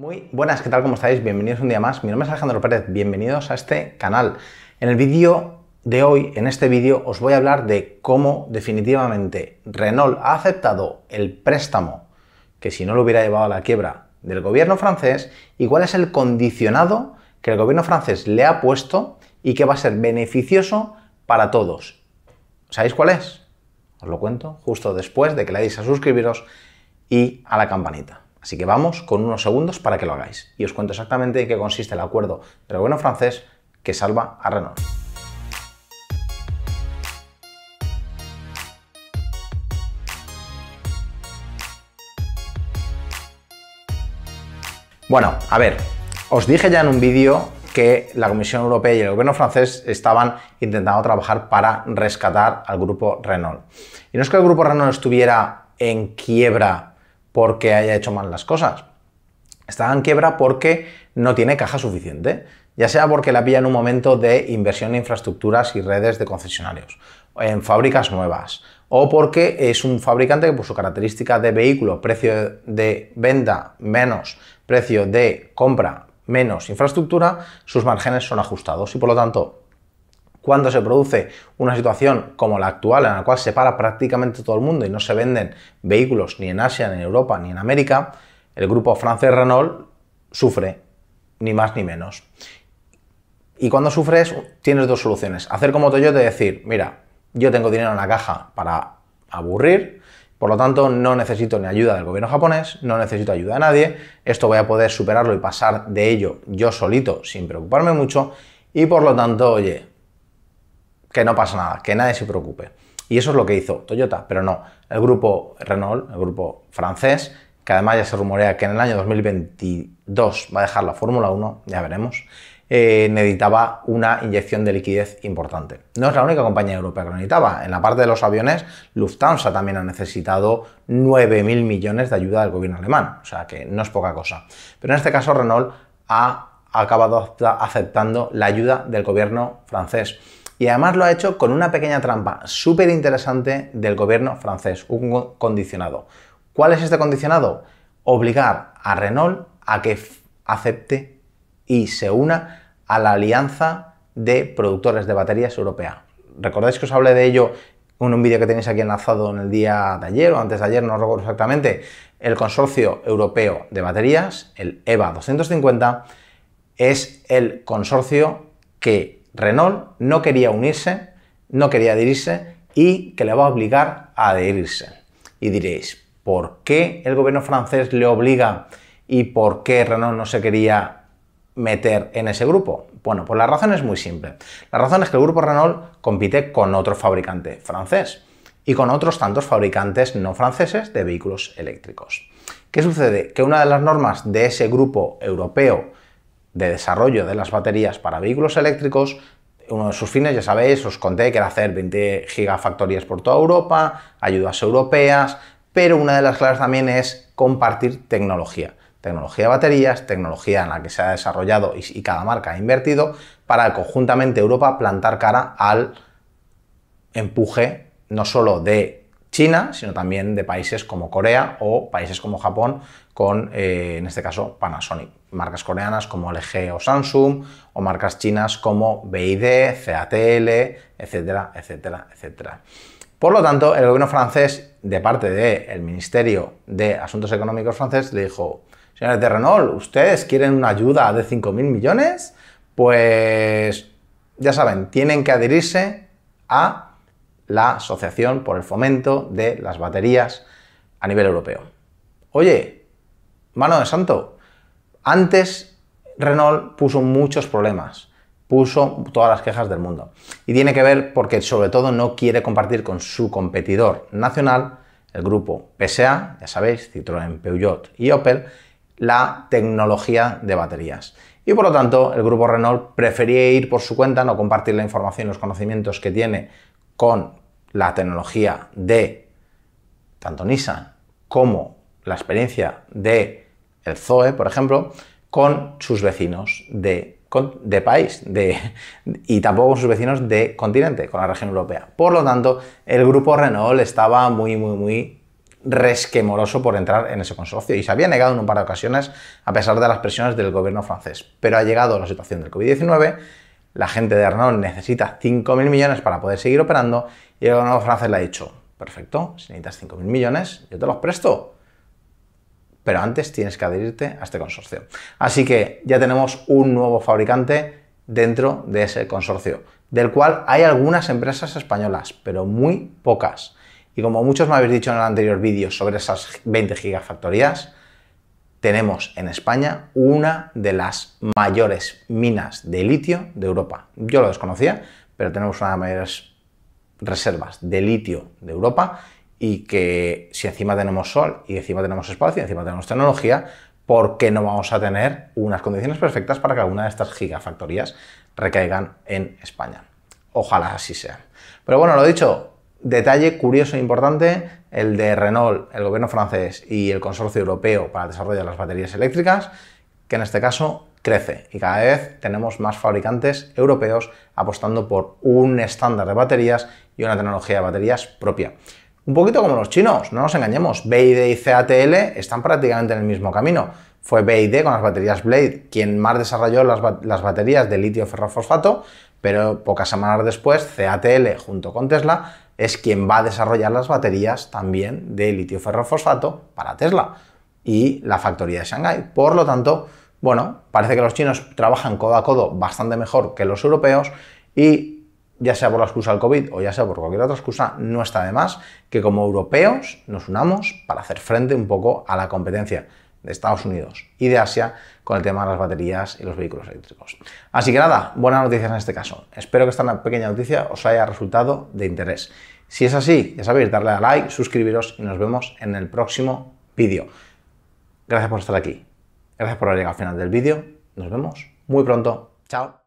Muy buenas, ¿qué tal? ¿Cómo estáis? Bienvenidos un día más. Mi nombre es Alejandro Pérez, bienvenidos a este canal. En el vídeo de hoy, en este vídeo, os voy a hablar de cómo definitivamente Renault ha aceptado el préstamo que si no lo hubiera llevado a la quiebra del gobierno francés y cuál es el condicionado que el gobierno francés le ha puesto y que va a ser beneficioso para todos. ¿Sabéis cuál es? Os lo cuento justo después de que le deis a suscribiros y a la campanita. Así que vamos con unos segundos para que lo hagáis y os cuento exactamente en qué consiste el acuerdo del gobierno francés que salva a Renault. Bueno, a ver, os dije ya en un vídeo que la Comisión Europea y el gobierno francés estaban intentando trabajar para rescatar al grupo Renault. Y no es que el grupo Renault estuviera en quiebra porque haya hecho mal las cosas. Está en quiebra porque no tiene caja suficiente, ya sea porque la pilla en un momento de inversión en infraestructuras y redes de concesionarios, en fábricas nuevas, o porque es un fabricante que por su característica de vehículo, precio de venta menos precio de compra menos infraestructura, sus márgenes son ajustados y por lo tanto cuando se produce una situación como la actual, en la cual se para prácticamente todo el mundo y no se venden vehículos ni en Asia, ni en Europa, ni en América, el grupo francés Renault sufre, ni más ni menos. Y cuando sufres, tienes dos soluciones. Hacer como Toyota y decir, mira, yo tengo dinero en la caja para aburrir, por lo tanto no necesito ni ayuda del gobierno japonés, no necesito ayuda de nadie, esto voy a poder superarlo y pasar de ello yo solito sin preocuparme mucho, y por lo tanto, oye, que no pasa nada, que nadie se preocupe. Y eso es lo que hizo Toyota, pero no, el grupo Renault, el grupo francés, que además ya se rumorea que en el año 2022 va a dejar la Fórmula 1, ya veremos, eh, necesitaba una inyección de liquidez importante. No es la única compañía europea que lo necesitaba. En la parte de los aviones, Lufthansa también ha necesitado 9.000 millones de ayuda del gobierno alemán, o sea que no es poca cosa. Pero en este caso Renault ha acabado aceptando la ayuda del gobierno francés. Y además lo ha hecho con una pequeña trampa súper interesante del gobierno francés, un condicionado. ¿Cuál es este condicionado? Obligar a Renault a que acepte y se una a la alianza de productores de baterías europea. ¿Recordáis que os hablé de ello en un vídeo que tenéis aquí enlazado en el día de ayer o antes de ayer, no recuerdo exactamente? El Consorcio Europeo de Baterías, el EVA 250, es el consorcio que Renault no quería unirse, no quería adherirse y que le va a obligar a adherirse. Y diréis, ¿por qué el gobierno francés le obliga y por qué Renault no se quería meter en ese grupo? Bueno, pues la razón es muy simple. La razón es que el grupo Renault compite con otro fabricante francés y con otros tantos fabricantes no franceses de vehículos eléctricos. ¿Qué sucede? Que una de las normas de ese grupo europeo de desarrollo de las baterías para vehículos eléctricos. Uno de sus fines, ya sabéis, os conté que era hacer 20 gigafactorías por toda Europa, ayudas europeas, pero una de las claves también es compartir tecnología. Tecnología de baterías, tecnología en la que se ha desarrollado y, cada marca ha invertido para conjuntamente Europa plantar cara al empuje no solo de China, sino también de países como Corea o países como Japón con, eh, en este caso, Panasonic. Marcas coreanas como LG o Samsung o marcas chinas como BID, CATL, etcétera, etcétera, etcétera. Por lo tanto, el gobierno francés, de parte del Ministerio de Asuntos Económicos francés, le dijo, señores de Renault, ¿ustedes quieren una ayuda de 5.000 millones? Pues ya saben, tienen que adherirse a la Asociación por el Fomento de las Baterías a nivel europeo. Oye, mano de santo, antes Renault puso muchos problemas, puso todas las quejas del mundo. Y tiene que ver porque sobre todo no quiere compartir con su competidor nacional, el grupo PSA, ya sabéis, Citroën, Peugeot y Opel, la tecnología de baterías. Y por lo tanto, el grupo Renault prefería ir por su cuenta, no compartir la información y los conocimientos que tiene con la tecnología de tanto Nissan como la experiencia de el Zoe, por ejemplo, con sus vecinos de, país y tampoco con sus vecinos de continente, con la región europea. Por lo tanto, el grupo Renault estaba muy, muy, muy resquemoroso por entrar en ese consorcio y se había negado en un par de ocasiones a pesar de las presiones del gobierno francés. Pero ha llegado la situación del COVID-19 la gente de Renault necesita 5.000 millones para poder seguir operando y el gobierno francés le ha dicho, perfecto, si necesitas 5.000 millones, yo te los presto. Pero antes tienes que adherirte a este consorcio. Así que ya tenemos un nuevo fabricante dentro de ese consorcio, del cual hay algunas empresas españolas, pero muy pocas. Y como muchos me habéis dicho en el anterior vídeo sobre esas 20 gigafactorías, tenemos en España una de las mayores minas de litio de Europa. Yo lo desconocía, pero tenemos una de las mayores reservas de litio de Europa y que si encima tenemos sol y encima tenemos espacio y encima tenemos tecnología, ¿por qué no vamos a tener unas condiciones perfectas para que alguna de estas gigafactorías recaigan en España? Ojalá así sea. Pero bueno, lo dicho, Detalle curioso e importante, el de Renault, el gobierno francés y el consorcio europeo para el desarrollo de las baterías eléctricas, que en este caso crece y cada vez tenemos más fabricantes europeos apostando por un estándar de baterías y una tecnología de baterías propia. Un poquito como los chinos, no nos engañemos, BID y CATL están prácticamente en el mismo camino. Fue BID con las baterías Blade quien más desarrolló las, las baterías de litio ferrofosfato, pero pocas semanas después CATL junto con Tesla es quien va a desarrollar las baterías también de litio ferrofosfato para Tesla y la factoría de Shanghái. Por lo tanto, bueno, parece que los chinos trabajan codo a codo bastante mejor que los europeos y ya sea por la excusa del COVID o ya sea por cualquier otra excusa, no está de más que como europeos nos unamos para hacer frente un poco a la competencia de Estados Unidos y de Asia con el tema de las baterías y los vehículos eléctricos. Así que nada, buenas noticias en este caso. Espero que esta pequeña noticia os haya resultado de interés. Si es así, ya sabéis, darle a like, suscribiros y nos vemos en el próximo vídeo. Gracias por estar aquí. Gracias por haber llegado al final del vídeo. Nos vemos muy pronto. Chao.